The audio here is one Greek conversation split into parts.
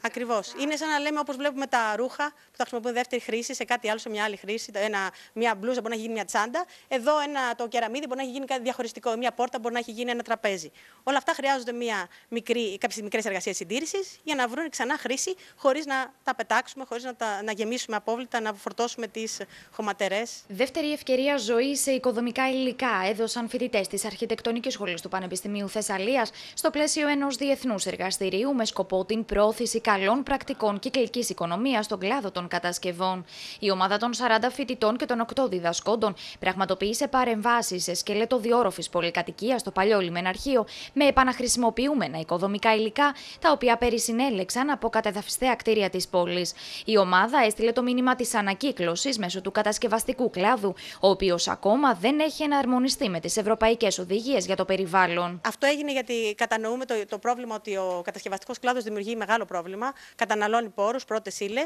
Ακριβώς. Είναι σαν να λέμε όπως βλέπουμε τα ρούχα που τα χρησιμοποιούν δεύτερη χρήση σε κάτι άλλο, σε μια άλλη χρήση. Ένα, μια μπλούζα μπορεί να γίνει μια τσάντα. Εδώ ένα, το κεραμίδι μπορεί να γίνει κάτι διαχωριστικό. Μια πόρτα μπορεί να έχει γίνει ένα τραπέζι. Όλα αυτά χρειάζονται μια μικρή, κάποιες μικρές εργασίες συντήρησης για να βρουν ξανά χρήση χωρίς να τα πετάξουμε, χωρίς να, τα, να γεμίσουμε απόβλητα, να φορτώσουμε τις χωματερές. Δεύτερη ευκαιρία ζωή σε οικοδομικά υλικά έδωσαν φοιτητές της Αρχιτεκτονικής Σχολής του Πανεπιστημίου Θεσσαλίας στο πλαίσιο ενός διεθνούς εργαστηρίου με σκοπό την προ προώθηση καλών πρακτικών κυκλική οικονομίας στον κλάδο των κατασκευών. Η ομάδα των 40 φοιτητών και των 8 διδασκόντων πραγματοποίησε παρεμβάσεις σε σκελέτο διόροφη πολυκατοικίας στο παλιό λιμεναρχείο με επαναχρησιμοποιούμενα οικοδομικά υλικά, τα οποία περισυνέλεξαν από κατεδαφιστέα κτίρια της πόλης. Η ομάδα έστειλε το μήνυμα της ανακύκλωσης μέσω του κατασκευαστικού κλάδου, ο οποίος ακόμα δεν έχει εναρμονιστεί με τις ευρωπαϊκές οδηγίες για το περιβάλλον. Αυτό έγινε γιατί κατανοούμε το, το πρόβλημα ότι ο κατασκευαστικός κλάδος δημιουργεί μεγάλη μεγάλο πρόβλημα. Καταναλώνει πόρους, πρώτες ύλες,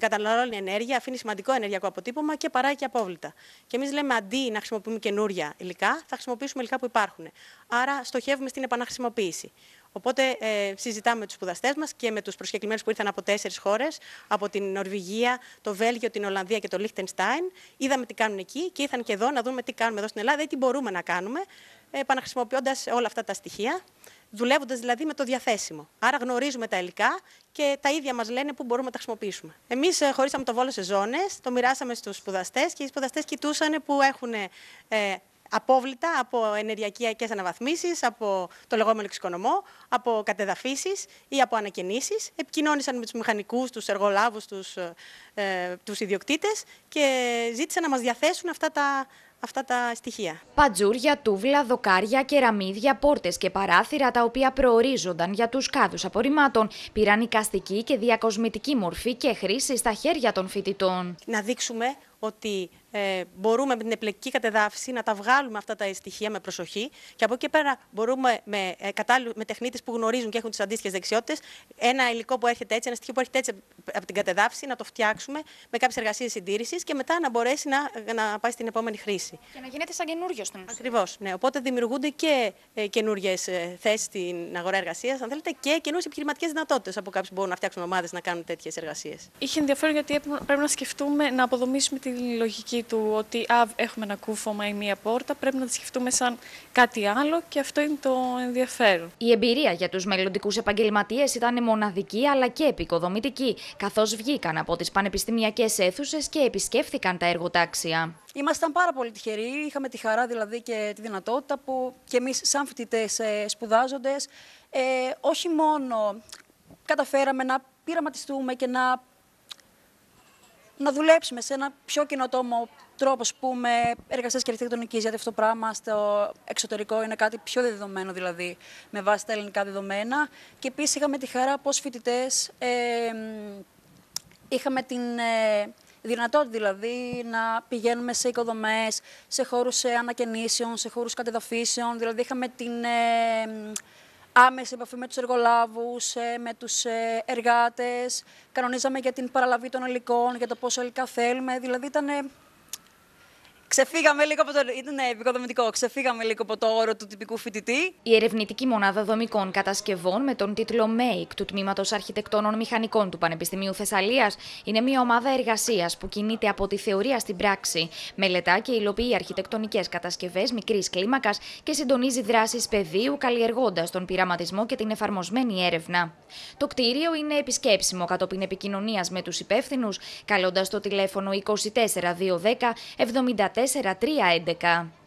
καταναλώνει ενέργεια, αφήνει σημαντικό ενεργειακό αποτύπωμα και παράγει και απόβλητα. Και εμείς λέμε αντί να χρησιμοποιούμε καινούρια υλικά, θα χρησιμοποιήσουμε υλικά που υπάρχουν. Άρα στοχεύουμε στην επαναχρησιμοποίηση. Οπότε ε, συζητάμε με τους σπουδαστές μας και με τους προσκεκλημένους που ήρθαν από τέσσερις χώρες, από την Νορβηγία, το Βέλγιο, την Ολλανδία και το Λίχτενστάιν. Είδαμε τι κάνουν εκεί και ήρθαν και εδώ να δούμε τι κάνουμε εδώ στην Ελλάδα ή τι μπορούμε να κάνουμε, επαναχρησιμοποιώντας όλα αυτά τα στοιχεία δουλεύοντας δηλαδή με το διαθέσιμο. Άρα γνωρίζουμε τα υλικά και τα ίδια μας λένε πού μπορούμε να τα χρησιμοποιήσουμε. Εμείς ε, χωρίσαμε το βόλο σε ζώνες, το μοιράσαμε στους σπουδαστές και οι σπουδαστές κοιτούσαν που έχουν ε, απόβλητα από ενεργειακές αναβαθμίσεις, από το λεγόμενο εξοικονομώ, από κατεδαφίσεις ή από ανακαινήσεις. Επικοινώνησαν με τους μηχανικούς, τους εργολάβους, τους ε, ε, τους ιδιοκτήτες και ζήτησαν να μας διαθέσουν αυτά τα αυτά τα στοιχεία. Πατζούρια, τούβλα, δοκάρια, κεραμίδια, πόρτες και παράθυρα τα οποία προορίζονταν για τους κάδους απορριμμάτων πήραν οικαστική και διακοσμητική μορφή και χρήση στα χέρια των φοιτητών. Να δείξουμε ότι ε, μπορούμε με την επιλεκτική κατεδάφιση να τα βγάλουμε αυτά τα στοιχεία με προσοχή και από εκεί πέρα μπορούμε με, ε, με τεχνίτες που γνωρίζουν και έχουν τις αντίστοιχες δεξιότητες ένα υλικό που έρχεται έτσι, ένα στοιχείο που έρχεται έτσι από την κατεδάφιση να το φτιάξουμε με κάποιες εργασίες συντήρησης και μετά να μπορέσει να, να πάει στην επόμενη χρήση θέση. Και να γίνεται σαν καινούριο στον ουσία. Ακριβώς. Ναι. Οπότε δημιουργούνται και ε, καινούριε θέσεις στην αγορά εργασίας, αν θέλετε, και καινούριε επιχειρηματικές δυνατότητες από κάποιους που μπορούν να φτιάξουν ομάδες να κάνουν τέτοιες εργασίες. Είχε ενδιαφέρον γιατί πρέπει να σκεφτούμε, να αποδομήσουμε τη λογική του ότι α, έχουμε ένα κούφωμα ή μία πόρτα. Πρέπει να τη σκεφτούμε σαν κάτι άλλο και αυτό είναι το ενδιαφέρον. Η εμπειρία για τους μελλοντικούς επαγγελματίες ήταν μοναδική αλλά και επικοδομητική, καθώς βγήκαν από τις πανεπιστημιακές αίθουσες και επισκέφθηκαν τα εργοτάξια. Ήμασταν πάρα πολύ τυχεροί. Είχαμε τη χαρά δηλαδή και τη δυνατότητα που κι εμείς, σαν φοιτητές, ε, σπουδάζοντες, ε, όχι μόνο καταφέραμε να πειραματιστούμε και να, να δουλέψουμε σε ένα πιο καινοτόμο τρόπο, ας πούμε, εργασίας και αρχιτεκτονικής. Γιατί αυτό το πράγμα στο εξωτερικό είναι κάτι πιο δεδομένο, δηλαδή, με βάση τα ελληνικά δεδομένα. Και επίσης είχαμε τη χαρά πως φοιτητές ε, είχαμε την. Ε, δυνατότητα δηλαδή να πηγαίνουμε σε οικοδομές, σε χώρους ε, ανακαινήσεων, σε χώρους κατεδαφίσεων. Δηλαδή, είχαμε την ε, άμεση επαφή με τους εργολάβους, ε, με τους ε, εργάτες. Κανονίζαμε για την παραλαβή των υλικών, για το πόσο υλικά θέλουμε. Δηλαδή, ήταν Ξεφύγαμε λίγο από το. Ήταν επικοδομητικό. Ξεφύγαμε λίγο από το όρο του τυπικού φοιτητή. Η ερευνητική μονάδα δομικών κατασκευών με τον τίτλο MAKE του Τμήματος Αρχιτεκτώνων Μηχανικών του Πανεπιστημίου Θεσσαλίας είναι μια ομάδα εργασίας που κινείται από τη θεωρία στην πράξη. Μελετά και υλοποιεί αρχιτεκτονικές κατασκευές μικρής κλίμακας και συντονίζει δράσεις πεδίου καλλιεργώντας τον πειραματισμό και την εφαρμοσμένη έρευνα. Το κτίριο είναι επισκέψιμο κατόπιν επικοινωνίας με τους υπεύθυνους, καλώντας το τηλέφωνο 24210 74 4-3-11.